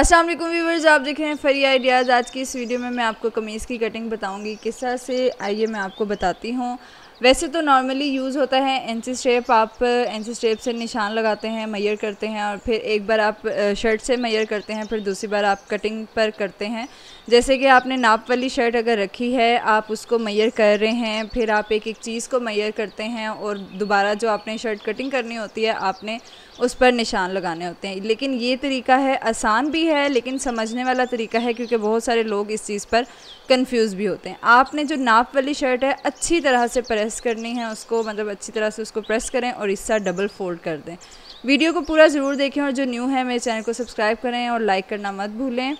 अस्सलाम वालेकुम व्यूवर्स आप देख रहे हैं फरी आइडियाज़ आज की इस वीडियो में मैं आपको कमीज़ की कटिंग बताऊंगी किस तरह से आइए मैं आपको बताती हूँ वैसे तो नॉर्मली यूज़ होता है एनसी स्टेप आप एनसी स्टेप से निशान लगाते हैं मैयर करते हैं और फिर एक बार आप शर्ट से मैयर करते हैं फिर दूसरी बार आप कटिंग पर करते हैं जैसे कि आपने नाप वाली शर्ट अगर रखी है आप उसको मैयर कर रहे हैं फिर आप एक एक चीज़ को मैयर करते हैं और दोबारा जो आपने शर्ट कटिंग करनी होती है आपने उस पर निशान लगाने होते हैं लेकिन ये तरीका है आसान भी है लेकिन समझने वाला तरीका है क्योंकि बहुत सारे लोग इस चीज़ पर कंफ्यूज भी होते हैं आपने जो नाप वाली शर्ट है अच्छी तरह से प्रेस करनी है उसको मतलब अच्छी तरह से उसको प्रेस करें और इस डबल फोल्ड कर दें वीडियो को पूरा ज़रूर देखें और जो न्यू है मेरे चैनल को सब्सक्राइब करें और लाइक करना मत भूलें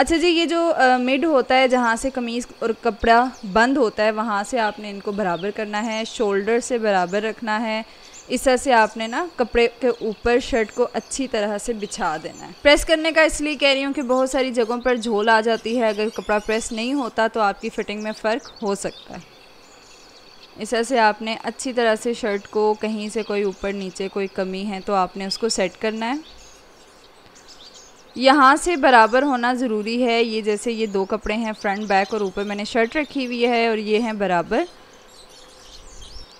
अच्छा जी ये जो आ, मिड होता है जहाँ से कमीज़ और कपड़ा बंद होता है वहाँ से आपने इनको बराबर करना है शोल्डर से बराबर रखना है इस तरह से आपने ना कपड़े के ऊपर शर्ट को अच्छी तरह से बिछा देना है प्रेस करने का इसलिए कह रही हूँ कि बहुत सारी जगहों पर झोल आ जाती है अगर कपड़ा प्रेस नहीं होता तो आपकी फिटिंग में फ़र्क हो सकता है इस तरह से आपने अच्छी तरह से शर्ट को कहीं से कोई ऊपर नीचे कोई कमी है तो आपने उसको सेट करना है यहाँ से बराबर होना ज़रूरी है ये जैसे ये दो कपड़े हैं फ्रंट बैक और ऊपर मैंने शर्ट रखी हुई है और ये हैं बराबर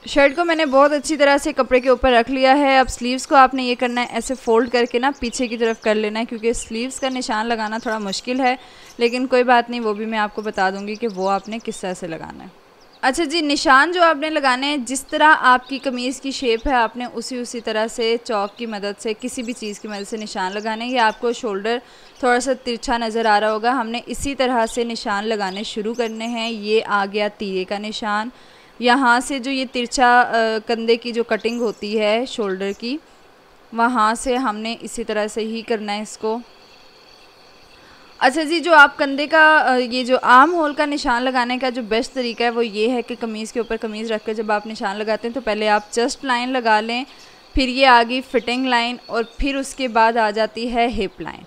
शर्ट को मैंने बहुत अच्छी तरह से कपड़े के ऊपर रख लिया है अब स्लीव्स को आपने ये करना है ऐसे फोल्ड करके ना पीछे की तरफ कर लेना है क्योंकि स्लीव्स का निशान लगाना थोड़ा मुश्किल है लेकिन कोई बात नहीं वो भी मैं आपको बता दूंगी कि वो आपने किस तरह से लगाना है अच्छा जी निशान जो आपने लगाने हैं जिस तरह आपकी कमीज़ की शेप है आपने उसी उसी तरह से चौक की मदद से किसी भी चीज़ की मदद से निशान लगाने ये आपको शोल्डर थोड़ा सा तिरछा नज़र आ रहा होगा हमने इसी तरह से निशान लगाने शुरू करने हैं ये आ गया तीरे का निशान यहाँ से जो ये तिरछा कंधे की जो कटिंग होती है शोल्डर की वहाँ से हमने इसी तरह से ही करना है इसको अच्छा जी जो आप कंधे का ये जो आम होल का निशान लगाने का जो बेस्ट तरीका है वो ये है कि कमीज़ के ऊपर कमीज़ रख कर जब आप निशान लगाते हैं तो पहले आप चेस्ट लाइन लगा लें फिर ये आ गई फिटिंग लाइन और फिर उसके बाद आ जाती है हिप लाइन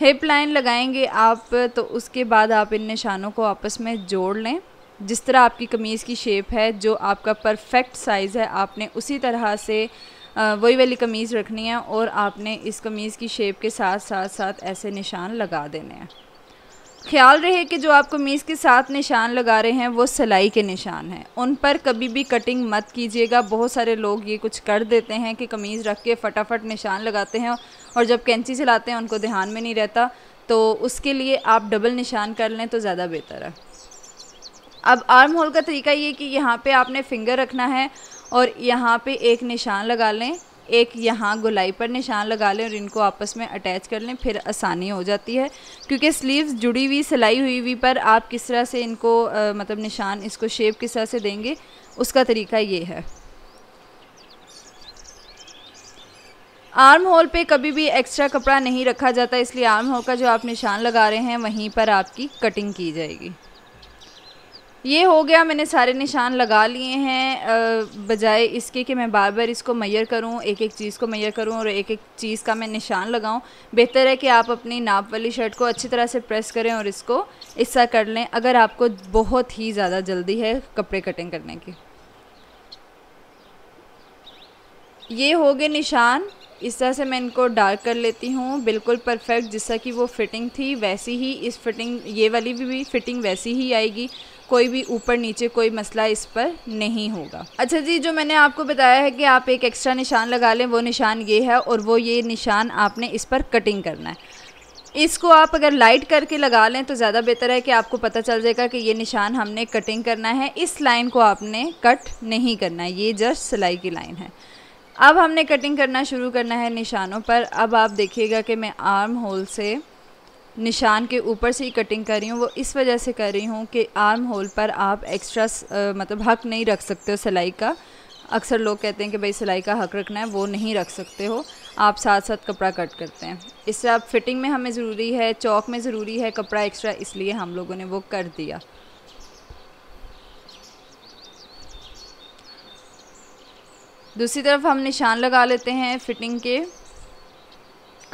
हिप लाइन लगाएंगे आप तो उसके बाद आप इन निशानों को आपस में जोड़ लें जिस तरह आपकी कमीज़ की शेप है जो आपका परफेक्ट साइज़ है आपने उसी तरह से वही वाली कमीज़ रखनी है और आपने इस कमीज़ की शेप के साथ साथ साथ ऐसे निशान लगा देने हैं ख्याल रहे कि जो आप कमीज़ के साथ निशान लगा रहे हैं वो सिलाई के निशान हैं उन पर कभी भी कटिंग मत कीजिएगा बहुत सारे लोग ये कुछ कर देते हैं कि कमीज़ रख के फटाफट निशान लगाते हैं और जब कैंची चलाते हैं उनको ध्यान में नहीं रहता तो उसके लिए आप डबल निशान कर लें तो ज़्यादा बेहतर है अब आर्म होल का तरीका ये कि यहाँ पे आपने फिंगर रखना है और यहाँ पे एक निशान लगा लें एक यहाँ गुलाई पर निशान लगा लें और इनको आपस में अटैच कर लें फिर आसानी हो जाती है क्योंकि स्लीव्स जुड़ी हुई सिलाई हुई हुई पर आप किस तरह से इनको आ, मतलब निशान इसको शेप किस तरह से देंगे उसका तरीका ये है आर्म होल पे कभी भी एक्स्ट्रा कपड़ा नहीं रखा जाता इसलिए आर्म होल का जो आप निशान लगा रहे हैं वहीं पर आपकी कटिंग की जाएगी ये हो गया मैंने सारे निशान लगा लिए हैं बजाय इसके कि मैं बार बार इसको मैयर करूं एक एक चीज़ को मैयर करूं और एक एक चीज़ का मैं निशान लगाऊं बेहतर है कि आप अपनी नाप वाली शर्ट को अच्छी तरह से प्रेस करें और इसको हिस्सा कर लें अगर आपको बहुत ही ज़्यादा जल्दी है कपड़े कटिंग करने की ये हो गए निशान इस तरह से मैं इनको डार्क कर लेती हूँ बिल्कुल परफेक्ट जिस तरह की वो फिटिंग थी वैसी ही इस फिटिंग ये वाली भी, भी फिटिंग वैसी ही आएगी कोई भी ऊपर नीचे कोई मसला इस पर नहीं होगा अच्छा जी जो मैंने आपको बताया है कि आप एक एक्स्ट्रा निशान लगा लें वो निशान ये है और वो ये निशान आपने इस पर कटिंग करना है इसको आप अगर लाइट करके लगा लें तो ज़्यादा बेहतर है कि आपको पता चल जाएगा कि ये निशान हमने कटिंग करना है इस लाइन को आपने कट नहीं करना है ये जस्ट सिलाई की लाइन है अब हमने कटिंग करना शुरू करना है निशानों पर अब आप देखिएगा कि मैं आर्म होल से निशान के ऊपर से ही कटिंग कर रही हूँ वो इस वजह से कर रही हूँ कि आर्म होल पर आप एक्स्ट्रा मतलब हक नहीं रख सकते हो सिलाई का अक्सर लोग कहते हैं कि भाई सिलाई का हक रखना है वो नहीं रख सकते हो आप साथ साथ कपड़ा कट करते हैं इससे आप फिटिंग में हमें ज़रूरी है चौक में ज़रूरी है कपड़ा एक्स्ट्रा इसलिए हम लोगों ने वो कर दिया दूसरी तरफ हम निशान लगा लेते हैं फिटिंग के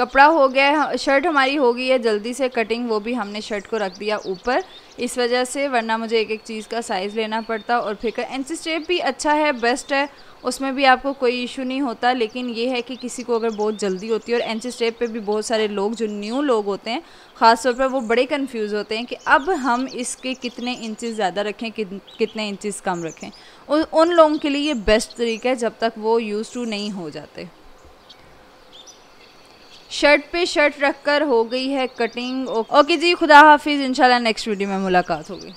कपड़ा हो गया शर्ट हमारी हो गई है जल्दी से कटिंग वो भी हमने शर्ट को रख दिया ऊपर इस वजह से वरना मुझे एक एक चीज़ का साइज़ लेना पड़ता और फिर एन सी स्टेप भी अच्छा है बेस्ट है उसमें भी आपको कोई इशू नहीं होता लेकिन ये है कि किसी को अगर बहुत जल्दी होती है और एनसी स्टेप पर भी बहुत सारे लोग जो न्यू लोग होते हैं ख़ासतौर पर वो बड़े कन्फ्यूज़ होते हैं कि अब हम इसके कितने इंचज़ ज़्यादा रखें कितने इंचज़ कम रखें उन लोगों के लिए ये बेस्ट तरीका है जब तक वो यूज़ टू नहीं हो जाते शर्ट पे शर्ट रखकर हो गई है कटिंग ओके जी खुदा हाफिज़ इंशाल्लाह नेक्स्ट वीडियो में मुलाकात होगी